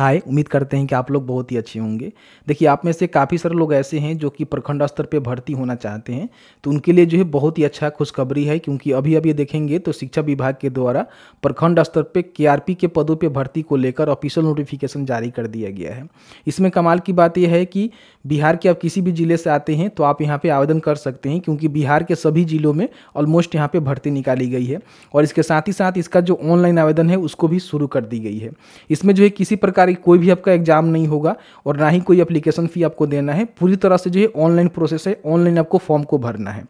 हाय उम्मीद करते हैं कि आप लोग बहुत ही अच्छे होंगे देखिए आप में से काफ़ी सारे लोग ऐसे हैं जो कि प्रखंड स्तर पे भर्ती होना चाहते हैं तो उनके लिए जो है बहुत ही अच्छा खुशखबरी है क्योंकि अभी अभी देखेंगे तो शिक्षा विभाग के द्वारा प्रखंड स्तर पे पी के पदों पे भर्ती को लेकर ऑफिशियल नोटिफिकेशन जारी कर दिया गया है इसमें कमाल की बात यह है कि बिहार के आप किसी भी ज़िले से आते हैं तो आप यहाँ पे आवेदन कर सकते हैं क्योंकि बिहार के सभी ज़िलों में ऑलमोस्ट यहाँ पे भर्ती निकाली गई है और इसके साथ ही साथ इसका जो ऑनलाइन आवेदन है उसको भी शुरू कर दी गई है इसमें जो है किसी प्रकार की कोई भी आपका एग्जाम नहीं होगा और ना ही कोई अप्लीकेशन फ़ी आपको देना है पूरी तरह से जो है ऑनलाइन प्रोसेस है ऑनलाइन आपको फॉर्म को भरना है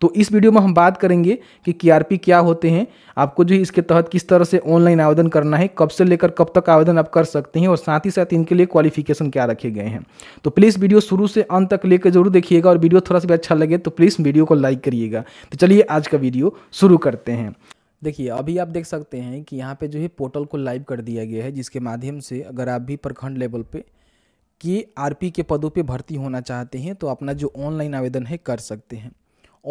तो इस वीडियो में हम बात करेंगे कि के क्या होते हैं आपको जो है इसके तहत किस तरह से ऑनलाइन आवेदन करना है कब से लेकर कब तक आवेदन आप कर सकते हैं और साथ ही साथ इनके लिए क्वालिफिकेशन क्या रखे गए हैं तो प्लीज़ वीडियो शुरू से अंत तक लेकर जरूर देखिएगा और वीडियो थोड़ा सा भी अच्छा लगे तो प्लीज़ वीडियो को लाइक करिएगा तो चलिए आज का वीडियो शुरू करते हैं देखिए अभी आप देख सकते हैं कि यहाँ पे जो है पोर्टल को लाइव कर दिया गया है जिसके माध्यम से अगर आप भी प्रखंड लेवल पे के आरपी के पदों पे भर्ती होना चाहते हैं तो अपना जो ऑनलाइन आवेदन है कर सकते हैं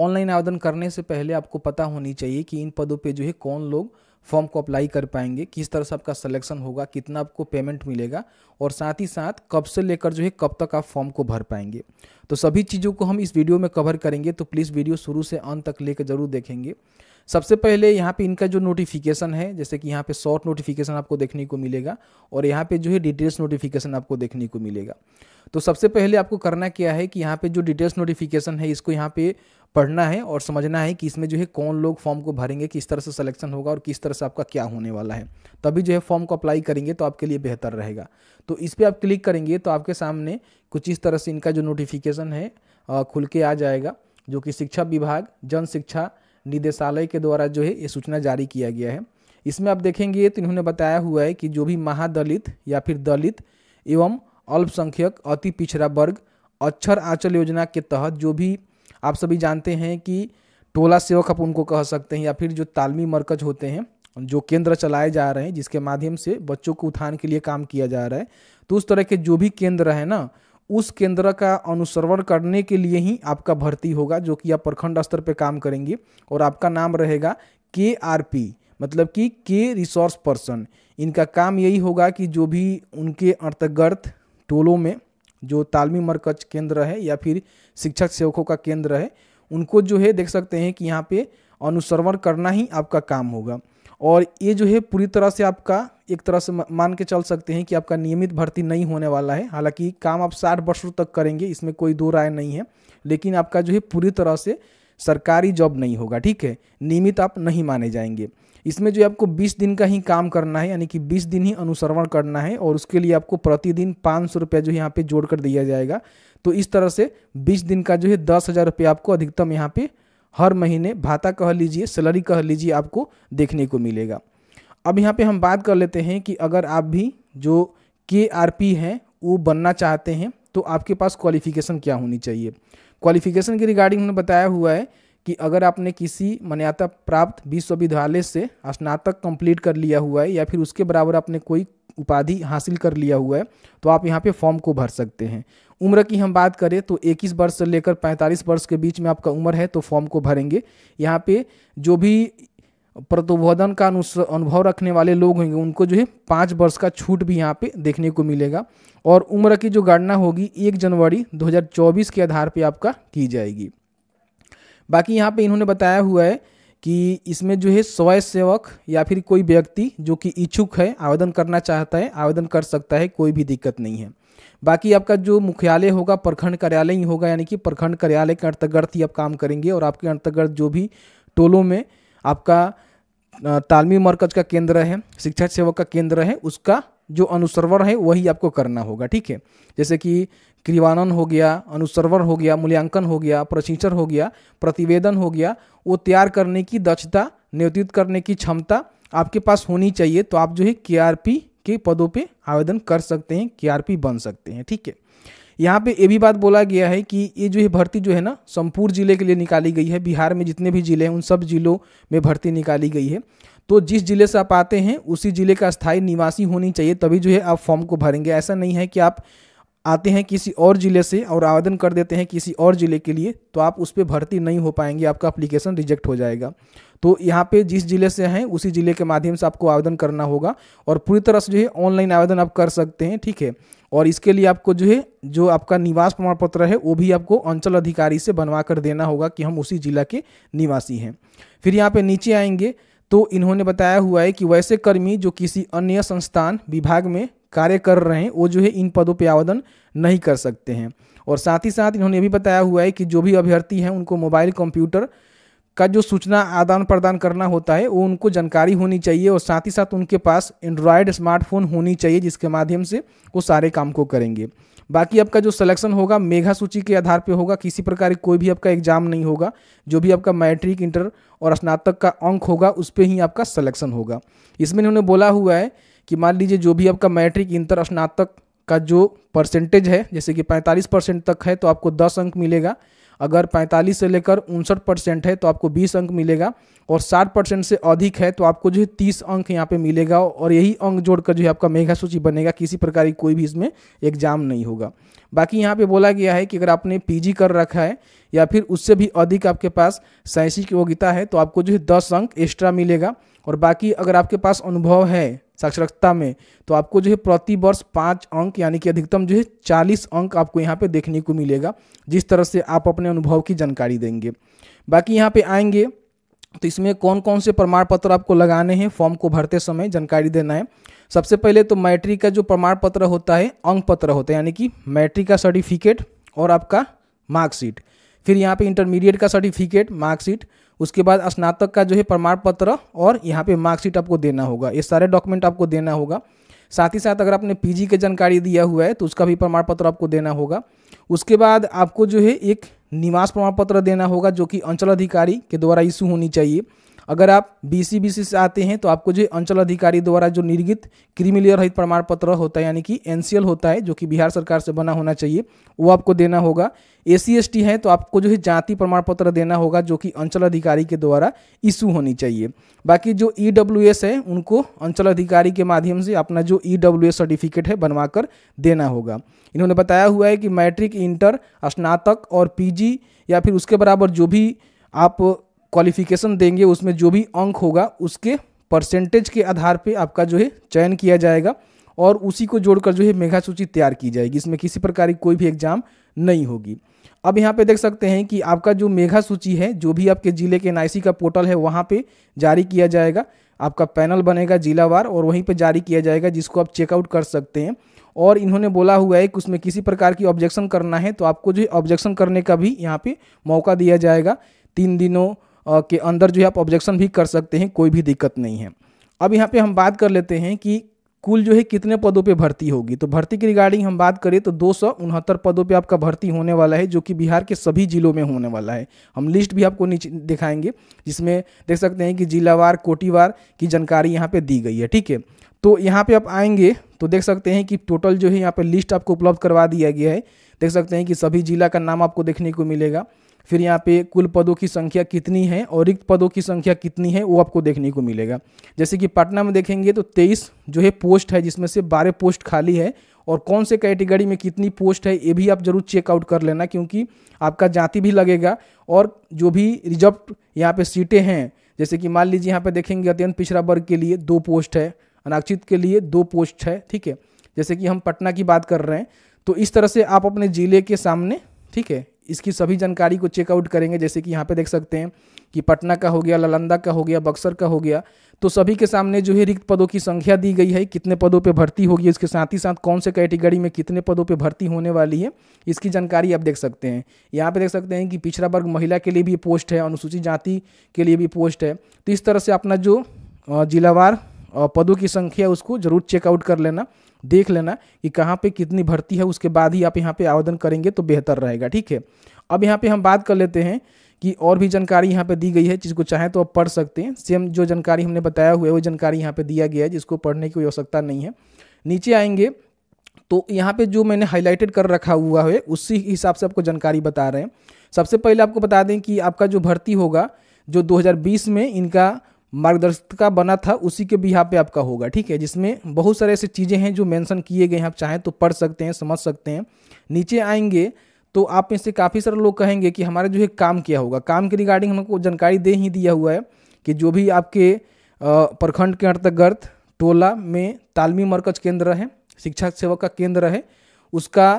ऑनलाइन आवेदन करने से पहले आपको पता होनी चाहिए कि इन पदों पे जो है कौन लोग फॉर्म को अप्लाई कर पाएंगे किस तरह से आपका सिलेक्शन होगा कितना आपको पेमेंट मिलेगा और साथ ही साथ कब से लेकर जो है कब तक आप फॉर्म को भर पाएंगे तो सभी चीज़ों को हम इस वीडियो में कवर करेंगे तो प्लीज़ वीडियो शुरू से अंत तक लेकर जरूर देखेंगे सबसे पहले यहाँ पे इनका जो नोटिफिकेशन है जैसे कि यहाँ पे शॉर्ट नोटिफिकेशन आपको देखने को मिलेगा और यहाँ पे जो है डिटेल्स नोटिफिकेशन आपको देखने को मिलेगा तो सबसे पहले आपको करना क्या है कि यहाँ पे जो डिटेल्स नोटिफिकेशन है इसको यहाँ पे पढ़ना है और समझना है कि इसमें जो है कौन लोग फॉर्म को भरेंगे किस तरह से सिलेक्शन होगा और किस तरह से आपका क्या होने वाला है तभी जो है फॉर्म को अप्लाई करेंगे तो आपके लिए बेहतर रहेगा तो इस पर आप क्लिक करेंगे तो आपके सामने कुछ इस तरह से इनका जो नोटिफिकेशन है खुल के आ जाएगा जो कि शिक्षा विभाग जन शिक्षा निदेशालय के द्वारा जो है ये सूचना जारी किया गया है इसमें आप देखेंगे तो इन्होंने बताया हुआ है कि जो भी महादलित या फिर दलित एवं अल्पसंख्यक अति पिछड़ा वर्ग अक्षर आंचल योजना के तहत जो भी आप सभी जानते हैं कि टोला सेवक आप उनको कह सकते हैं या फिर जो तालमी मरकज होते हैं जो केंद्र चलाए जा रहे हैं जिसके माध्यम से बच्चों को उत्थान के लिए काम किया जा रहा है तो उस तरह के जो भी केंद्र है ना उस केंद्र का अनुसरण करने के लिए ही आपका भर्ती होगा जो कि आप प्रखंड स्तर पर काम करेंगे और आपका नाम रहेगा के आर पी मतलब कि के रिसोर्स पर्सन इनका काम यही होगा कि जो भी उनके अंतर्गत टोलों में जो तालमी मरकज केंद्र है या फिर शिक्षक सेवकों का केंद्र है उनको जो है देख सकते हैं कि यहाँ पे अनुसरण करना ही आपका काम होगा और ये जो है पूरी तरह से आपका एक तरह से मान के चल सकते हैं कि आपका नियमित भर्ती नहीं होने वाला है हालांकि काम आप साठ वर्षों तक करेंगे इसमें कोई दो राय नहीं है लेकिन आपका जो है पूरी तरह से सरकारी जॉब नहीं होगा ठीक है नियमित आप नहीं माने जाएंगे इसमें जो आपको 20 दिन का ही काम करना है यानी कि 20 दिन ही अनुसरण करना है और उसके लिए आपको प्रतिदिन पाँच सौ रुपया जो यहाँ पे जोड़ कर दिया जाएगा तो इस तरह से 20 दिन का जो है दस हज़ार रुपया आपको अधिकतम यहाँ पे हर महीने भाता कह लीजिए सैलरी कह लीजिए आपको देखने को मिलेगा अब यहाँ पर हम बात कर लेते हैं कि अगर आप भी जो के आर पी हैं वो बनना चाहते हैं तो आपके पास क्वालिफिकेशन क्या होनी चाहिए क्वालिफिकेशन के रिगार्डिंग हमने बताया हुआ है कि अगर आपने किसी मान्यता प्राप्त विश्वविद्यालय से स्नातक कंप्लीट कर लिया हुआ है या फिर उसके बराबर आपने कोई उपाधि हासिल कर लिया हुआ है तो आप यहाँ पे फॉर्म को भर सकते हैं उम्र की हम बात करें तो 21 वर्ष से लेकर 45 वर्ष के बीच में आपका उम्र है तो फॉर्म को भरेंगे यहाँ पे जो भी प्रतोबोधन का अनुभव रखने वाले लोग होंगे उनको जो है पाँच वर्ष का छूट भी यहाँ पे देखने को मिलेगा और उम्र की जो गणना होगी एक जनवरी दो के आधार पर आपका की जाएगी बाकी यहाँ पे इन्होंने बताया हुआ है कि इसमें जो है स्वयं सेवक या फिर कोई व्यक्ति जो कि इच्छुक है आवेदन करना चाहता है आवेदन कर सकता है कोई भी दिक्कत नहीं है बाकी आपका जो मुख्यालय होगा प्रखंड कार्यालय ही होगा यानी कि प्रखंड कार्यालय के अंतर्गत ही आप काम करेंगे और आपके अंतर्गत जो भी टोलों में आपका तालमी मरकज का केंद्र है शिक्षा सेवक का केंद्र है उसका जो अनुसर्वर है वही आपको करना होगा ठीक है जैसे कि क्रिवानन हो गया अनुसर्वर हो गया मूल्यांकन हो गया प्रशिक्षण हो गया प्रतिवेदन हो गया वो तैयार करने की दक्षता नेतृत्व करने की क्षमता आपके पास होनी चाहिए तो आप जो है के के पदों पे आवेदन कर सकते हैं के बन सकते हैं ठीक है यहाँ पे ये भी बात बोला गया है कि ये जो है भर्ती जो है ना संपूर्ण जिले के लिए निकाली गई है बिहार में जितने भी जिले हैं उन सब जिलों में भर्ती निकाली गई है तो जिस जिले से आप आते हैं उसी जिले का स्थायी निवासी होनी चाहिए तभी जो है आप फॉर्म को भरेंगे ऐसा नहीं है कि आप आते हैं किसी और ज़िले से और आवेदन कर देते हैं किसी और ज़िले के लिए तो आप उस पर भर्ती नहीं हो पाएंगे आपका अप्लीकेशन रिजेक्ट हो जाएगा तो यहाँ पे जिस ज़िले से हैं उसी ज़िले के माध्यम से आपको आवेदन करना होगा और पूरी तरह से जो है ऑनलाइन आवेदन आप कर सकते हैं ठीक है और इसके लिए आपको जो है जो आपका निवास प्रमाण पत्र है वो भी आपको अंचल अधिकारी से बनवा कर देना होगा कि हम उसी ज़िला के निवासी हैं फिर यहाँ पर नीचे आएंगे तो इन्होंने बताया हुआ है कि वैसे कर्मी जो किसी अन्य संस्थान विभाग में कार्य कर रहे हैं वो जो है इन पदों पर आवेदन नहीं कर सकते हैं और साथ ही साथ इन्होंने ये भी बताया हुआ है कि जो भी अभ्यर्थी हैं उनको मोबाइल कंप्यूटर का जो सूचना आदान प्रदान करना होता है वो उनको जानकारी होनी चाहिए और साथ ही साथ उनके पास एंड्रॉयड स्मार्टफोन होनी चाहिए जिसके माध्यम से वो सारे काम को करेंगे बाकी आपका जो सिलेक्शन होगा मेघा सूची के आधार पर होगा किसी प्रकार कोई भी आपका एग्जाम नहीं होगा जो भी आपका मैट्रिक इंटर और स्नातक का अंक होगा उस पर ही आपका सलेक्शन होगा इसमें इन्होंने बोला हुआ है कि मान लीजिए जो भी आपका मैट्रिक इंटर स्नातक का जो परसेंटेज है जैसे कि पैंतालीस परसेंट तक है तो आपको दस अंक मिलेगा अगर पैंतालीस से लेकर उनसठ परसेंट है तो आपको बीस अंक मिलेगा और साठ परसेंट से अधिक है तो आपको जो है तीस अंक यहाँ पे मिलेगा और यही अंक जोड़कर जो है आपका मेघा सूची बनेगा किसी प्रकार की कोई भी इसमें एग्जाम नहीं होगा बाकी यहाँ पे बोला गया है कि अगर आपने पीजी कर रखा है या फिर उससे भी अधिक आपके पास साइंसी की योग्यता है तो आपको जो है दस अंक एक्स्ट्रा मिलेगा और बाकी अगर आपके पास अनुभव है साक्षरता में तो आपको जो है प्रति वर्ष पाँच अंक यानी कि अधिकतम जो है चालीस अंक आपको यहाँ पे देखने को मिलेगा जिस तरह से आप अपने अनुभव की जानकारी देंगे बाकी यहाँ पे आएंगे तो इसमें कौन कौन से प्रमाण पत्र आपको लगाने हैं फॉर्म को भरते समय जानकारी देना है सबसे पहले तो मैट्रिक का जो प्रमाण पत्र होता है अंक पत्र होता है यानी कि मैट्रिक का सर्टिफिकेट और आपका मार्कशीट फिर यहाँ पर इंटरमीडिएट का सर्टिफिकेट मार्कशीट उसके बाद स्नातक का जो है प्रमाण पत्र और यहाँ पे मार्कशीट आपको देना होगा ये सारे डॉक्यूमेंट आपको देना होगा साथ ही साथ अगर आपने पीजी के जानकारी दिया हुआ है तो उसका भी प्रमाण पत्र आपको देना होगा उसके बाद आपको जो है एक निवास प्रमाण पत्र देना होगा जो कि अंचल अधिकारी के द्वारा इशू होनी चाहिए अगर आप बी सी से आते हैं तो आपको जो अंचल अधिकारी द्वारा जो निर्गित क्रिमिलियर रहित प्रमाण पत्र होता है यानी कि एनसीएल होता है जो कि बिहार सरकार से बना होना चाहिए वो आपको देना होगा ए सी है तो आपको जो है जाति प्रमाण पत्र देना होगा जो कि अंचल अधिकारी के द्वारा इशू होनी चाहिए बाकी जो ई e है उनको अंचल अधिकारी के माध्यम से अपना जो ई e सर्टिफिकेट है बनवाकर देना होगा इन्होंने बताया हुआ है कि मैट्रिक इंटर स्नातक और पीजी या फिर उसके बराबर जो भी आप क्वालिफिकेशन देंगे उसमें जो भी अंक होगा उसके परसेंटेज के आधार पे आपका जो है चयन किया जाएगा और उसी को जोड़कर जो है मेघा सूची तैयार की जाएगी इसमें किसी प्रकार की कोई भी एग्जाम नहीं होगी अब यहाँ पे देख सकते हैं कि आपका जो मेघा सूची है जो भी आपके ज़िले के एन का पोर्टल है वहाँ पे जारी किया जाएगा आपका पैनल बनेगा जिलावार और वहीं पे जारी किया जाएगा जिसको आप चेकआउट कर सकते हैं और इन्होंने बोला हुआ है कि उसमें किसी प्रकार की ऑब्जेक्शन करना है तो आपको जो है ऑब्जेक्शन करने का भी यहाँ पे मौका दिया जाएगा तीन दिनों के अंदर जो है आप ऑब्जेक्शन भी कर सकते हैं कोई भी दिक्कत नहीं है अब यहाँ पे हम बात कर लेते हैं कि कुल जो है कितने पदों पे भर्ती होगी तो भर्ती की रिगार्डिंग हम बात करें तो दो पदों पे आपका भर्ती होने वाला है जो कि बिहार के सभी जिलों में होने वाला है हम लिस्ट भी आपको नीचे दिखाएंगे जिसमें देख सकते हैं कि जिलावार कोटीवार की जानकारी यहाँ पे दी गई है ठीक है तो यहाँ पे आप आएंगे तो देख सकते हैं कि टोटल जो है यहाँ पर लिस्ट आपको उपलब्ध करवा दिया गया है देख सकते हैं कि सभी जिला का नाम आपको देखने को मिलेगा फिर यहाँ पे कुल पदों की संख्या कितनी है और रिक्त पदों की संख्या कितनी है वो आपको देखने को मिलेगा जैसे कि पटना में देखेंगे तो तेईस जो है पोस्ट है जिसमें से बारह पोस्ट खाली है और कौन से कैटेगरी में कितनी पोस्ट है ये भी आप जरूर चेकआउट कर लेना क्योंकि आपका जाति भी लगेगा और जो भी रिजर्व यहाँ पर सीटें हैं जैसे कि मान लीजिए यहाँ पर देखेंगे अत्यंत पिछड़ा वर्ग के लिए दो पोस्ट है अनाक्षित के लिए दो पोस्ट है ठीक है जैसे कि हम पटना की बात कर रहे हैं तो इस तरह से आप अपने ज़िले के सामने ठीक है इसकी सभी जानकारी को चेकआउट करेंगे जैसे कि यहाँ पे देख सकते हैं कि पटना का हो गया ललंदा का हो गया बक्सर का हो गया तो सभी के सामने जो है रिक्त पदों की संख्या दी गई है कितने पदों पे भर्ती होगी इसके साथ ही साथ कौन से कैटेगरी में कितने पदों पे भर्ती होने वाली है इसकी जानकारी आप देख सकते हैं यहाँ पे देख सकते हैं कि पिछड़ा वर्ग महिला के लिए भी पोस्ट है अनुसूचित जाति के लिए भी पोस्ट है तो इस तरह से अपना जो जिलावार पदों की संख्या उसको जरूर चेकआउट कर लेना देख लेना कि कहाँ पे कितनी भर्ती है उसके बाद ही आप यहाँ पे आवेदन करेंगे तो बेहतर रहेगा ठीक है अब यहाँ पे हम बात कर लेते हैं कि और भी जानकारी यहाँ पे दी गई है जिसको चाहें तो आप पढ़ सकते हैं सेम जो जानकारी हमने बताया हुआ है वो जानकारी यहाँ पे दिया गया है जिसको पढ़ने की कोई आवश्यकता नहीं है नीचे आएंगे तो यहाँ पर जो मैंने हाईलाइटेड कर रखा हुआ है उसी हिसाब से आपको जानकारी बता रहे हैं सबसे पहले आपको बता दें कि आपका जो भर्ती होगा जो 2020 में इनका मार्गदर्शिका बना था उसी के भी यहाँ पे आपका होगा ठीक है जिसमें बहुत सारे ऐसे चीज़ें हैं जो मेंशन किए गए हैं आप चाहें तो पढ़ सकते हैं समझ सकते हैं नीचे आएंगे तो आप में से काफ़ी सारे लोग कहेंगे कि हमारे जो है काम किया होगा काम के रिगार्डिंग हमको जानकारी दे ही दिया हुआ है कि जो भी आपके प्रखंड के अंतर्गत टोला में तालमी मरकज केंद्र है शिक्षा सेवक का केंद्र है उसका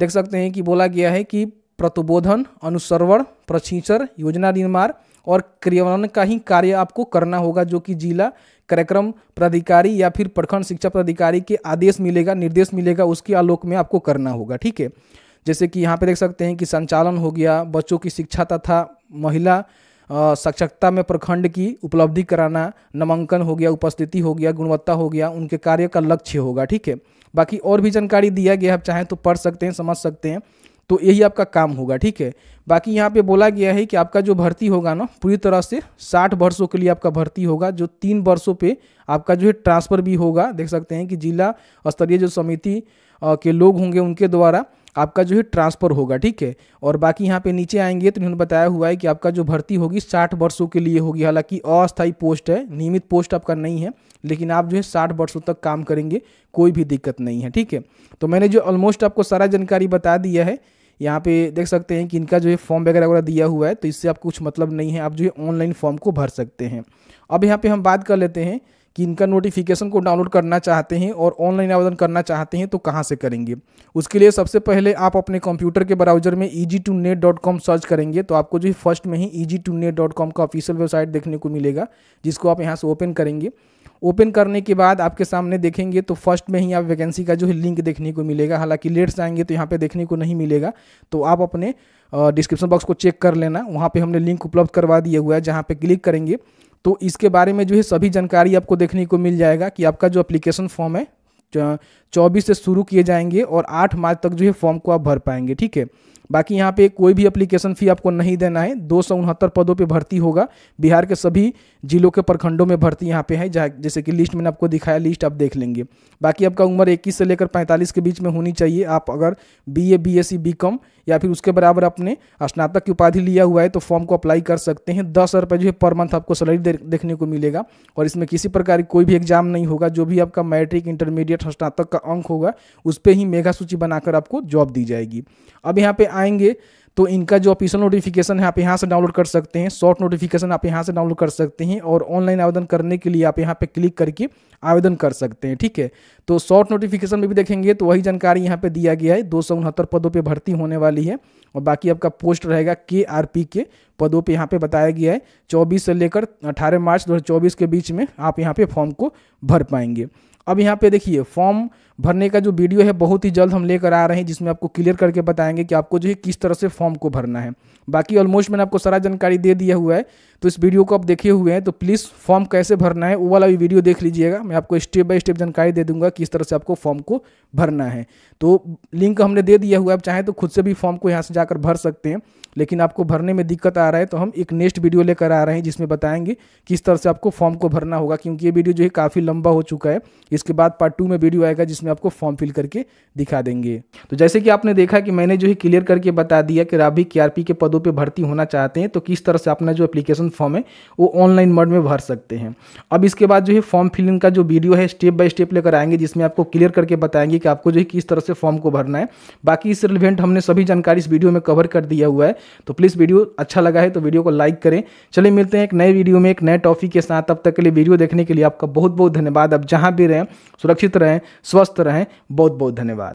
देख सकते हैं कि बोला गया है कि प्रतिबोधन अनुसरवण प्रशिक्षण योजना निर्माण और क्रियान्वयन का ही कार्य आपको करना होगा जो कि जिला कार्यक्रम प्राधिकारी या फिर प्रखंड शिक्षा प्राधिकारी के आदेश मिलेगा निर्देश मिलेगा उसके आलोक में आपको करना होगा ठीक है जैसे कि यहाँ पे देख सकते हैं कि संचालन हो गया बच्चों की शिक्षा तथा महिला सक्षकता में प्रखंड की उपलब्धि कराना नामांकन हो गया उपस्थिति हो गया गुणवत्ता हो गया उनके कार्य का लक्ष्य होगा ठीक है बाकी और भी जानकारी दिया गया आप चाहें तो पढ़ सकते हैं समझ सकते हैं तो यही आपका काम होगा ठीक है बाकी यहाँ पे बोला गया है कि आपका जो भर्ती होगा ना पूरी तरह से साठ वर्षों के लिए आपका भर्ती होगा जो तीन वर्षों पे आपका जो है ट्रांसफ़र भी होगा देख सकते हैं कि जिला स्तरीय जो समिति के लोग होंगे उनके द्वारा आपका जो है ट्रांसफ़र होगा ठीक है और बाकी यहाँ पे नीचे आएंगे तो इन्होंने बताया हुआ है कि आपका जो भर्ती होगी साठ वर्षों के लिए होगी हालांकि अस्थायी पोस्ट है नियमित पोस्ट आपका नहीं है लेकिन आप जो है साठ वर्षों तक काम करेंगे कोई भी दिक्कत नहीं है ठीक है तो मैंने जो ऑलमोस्ट आपको सारा जानकारी बता दिया है यहाँ पे देख सकते हैं कि इनका जो है फॉर्म वगैरह वगैरह दिया हुआ है तो इससे आपको कुछ मतलब नहीं है आप जो है ऑनलाइन फॉर्म को भर सकते हैं अब यहाँ पे हम बात कर लेते हैं कि इनका नोटिफिकेशन को डाउनलोड करना चाहते हैं और ऑनलाइन आवेदन करना चाहते हैं तो कहाँ से करेंगे उसके लिए सबसे पहले आप अपने कंप्यूटर के ब्राउजर में E G two net dot com search करेंगे तो आपको जो फर्स्ट में ही E G two net dot com का ऑफिशियल वेबसाइट देखने को मिलेगा जिसको आप यहाँ से ओपन करेंगे ओपन करने के बाद आपके सामने देखेंगे तो फर्स्ट में ही आप वैकेंसी का जो है लिंक देखने को मिलेगा हालांकि लेट्स आएंगे तो यहाँ पे देखने को नहीं मिलेगा तो आप अपने डिस्क्रिप्शन बॉक्स को चेक कर लेना वहाँ पे हमने लिंक उपलब्ध करवा दिया हुआ है जहाँ पे क्लिक करेंगे तो इसके बारे में जो है सभी जानकारी आपको देखने को मिल जाएगा कि आपका जो अप्लीकेशन फॉर्म है चौबीस से शुरू किए जाएंगे और आठ मार्च तक जो है फॉर्म को आप भर पाएंगे ठीक है बाकी यहाँ पे कोई भी अप्लीकेशन फ़ी आपको नहीं देना है दो सौ उनहत्तर पदों पे भर्ती होगा बिहार के सभी जिलों के प्रखंडों में भर्ती यहाँ पे है जैसे कि लिस्ट मैंने आपको दिखाया लिस्ट आप देख लेंगे बाकी आपका उम्र इक्कीस से लेकर पैंतालीस के बीच में होनी चाहिए आप अगर B A B S C B com या फिर उसके बराबर आपने स्नातक की उपाधि लिया हुआ है तो फॉर्म को अप्लाई कर सकते हैं दस हज़ार जो है पर मंथ आपको सैलरी देखने को मिलेगा और इसमें किसी प्रकार की कोई भी एग्जाम नहीं होगा जो भी आपका मैट्रिक इंटरमीडिएट स्नातक का अंक होगा उस पर ही मेघा सूची बनाकर आपको जॉब दी जाएगी अब यहाँ पे आएंगे तो इनका जो ऑफिशियल नोटिफिकेशन है आप यहाँ से डाउनलोड कर सकते हैं शॉर्ट नोटिफिकेशन आप यहाँ से डाउनलोड कर सकते हैं और ऑनलाइन आवेदन करने के लिए आप यहाँ पे क्लिक करके आवेदन कर सकते हैं ठीक है तो शॉर्ट नोटिफिकेशन में भी देखेंगे तो वही जानकारी यहाँ पे दिया गया है दो पदों पर भर्ती होने वाली है और बाकी आपका पोस्ट रहेगा के आर पी के पदों पर यहाँ पे बताया गया है 24 से लेकर 18 मार्च 2024 के बीच में आप यहाँ पे फॉर्म को भर पाएंगे अब यहाँ पे देखिए फॉर्म भरने का जो वीडियो है बहुत ही जल्द हम लेकर आ रहे हैं जिसमें आपको क्लियर करके बताएंगे कि आपको जो है किस तरह से फॉर्म को भरना है बाकी ऑलमोस्ट मैंने आपको सारा जानकारी दे दिया हुआ है तो इस वीडियो को आप देखे हुए हैं तो प्लीज़ फॉर्म कैसे भरना है वो वाला भी वीडियो देख लीजिएगा मैं आपको स्टेप बाय स्टेप जानकारी दे दूंगा किस तरह से आपको फॉर्म को भरना है तो लिंक हमने दे दिया हुआ है आप चाहें तो खुद से भी फॉर्म को यहाँ से जाकर भर सकते हैं लेकिन आपको भरने में दिक्कत आ रहा है तो हम एक नेक्स्ट वीडियो लेकर आ रहे हैं जिसमें बताएंगे किस तरह से आपको फॉर्म को भरना होगा क्योंकि ये वीडियो जो है काफ़ी लंबा हो चुका है इसके बाद पार्ट टू में वीडियो आएगा जिसमें इसमें आपको फॉर्म फिल करके दिखा देंगे तो जैसे कि आपने देखा कि मैंने जो है क्लियर करके बता दिया कि आप भी के के पदों पर भर्ती होना चाहते हैं तो किस तरह से अपना जो एप्लीकेशन फॉर्म है वो ऑनलाइन मोड में भर सकते हैं अब इसके बाद जो है फॉर्म फिलिंग का जो वीडियो है स्टेप बाय स्टेप लेकर आएंगे जिसमें आपको क्लियर करके बताएंगे कि आपको जो है किस तरह से फॉर्म को भरना है बाकी इस रिलेवेंट हमने सभी जानकारी इस वीडियो में कवर कर दिया हुआ है तो प्लीज़ वीडियो अच्छा लगा है तो वीडियो को लाइक करें चलिए मिलते हैं एक नए वीडियो में एक नए टॉपिक के साथ अब तक के लिए वीडियो देखने के लिए आपका बहुत बहुत धन्यवाद आप जहाँ भी रहें सुरक्षित रहें स्वस्थ स्वस्थ रहें बहुत बहुत धन्यवाद